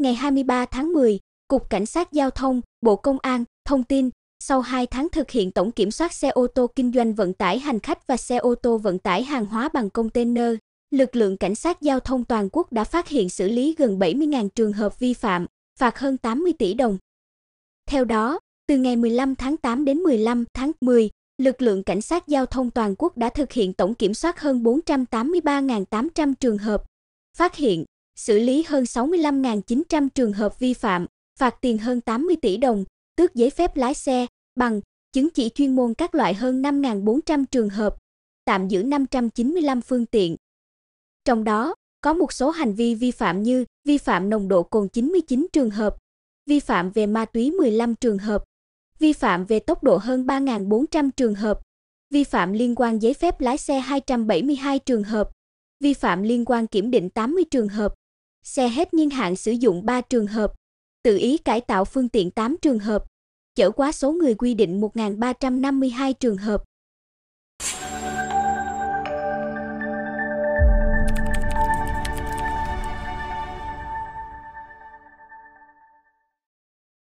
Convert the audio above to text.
Ngày 23 tháng 10, Cục Cảnh sát Giao thông, Bộ Công an thông tin, sau 2 tháng thực hiện tổng kiểm soát xe ô tô kinh doanh vận tải hành khách và xe ô tô vận tải hàng hóa bằng container, lực lượng cảnh sát giao thông toàn quốc đã phát hiện xử lý gần 70.000 trường hợp vi phạm, phạt hơn 80 tỷ đồng. Theo đó, từ ngày 15 tháng 8 đến 15 tháng 10, lực lượng cảnh sát giao thông toàn quốc đã thực hiện tổng kiểm soát hơn 483.800 trường hợp, phát hiện xử lý hơn 65.900 trường hợp vi phạm, phạt tiền hơn 80 tỷ đồng, tước giấy phép lái xe, bằng, chứng chỉ chuyên môn các loại hơn 5.400 trường hợp, tạm giữ 595 phương tiện. Trong đó, có một số hành vi vi phạm như vi phạm nồng độ cồn 99 trường hợp, vi phạm về ma túy 15 trường hợp, vi phạm về tốc độ hơn 3.400 trường hợp, vi phạm liên quan giấy phép lái xe 272 trường hợp, vi phạm liên quan kiểm định 80 trường hợp, xe hết niên hạn sử dụng 3 trường hợp, tự ý cải tạo phương tiện 8 trường hợp, chở quá số người quy định 1352 trường hợp,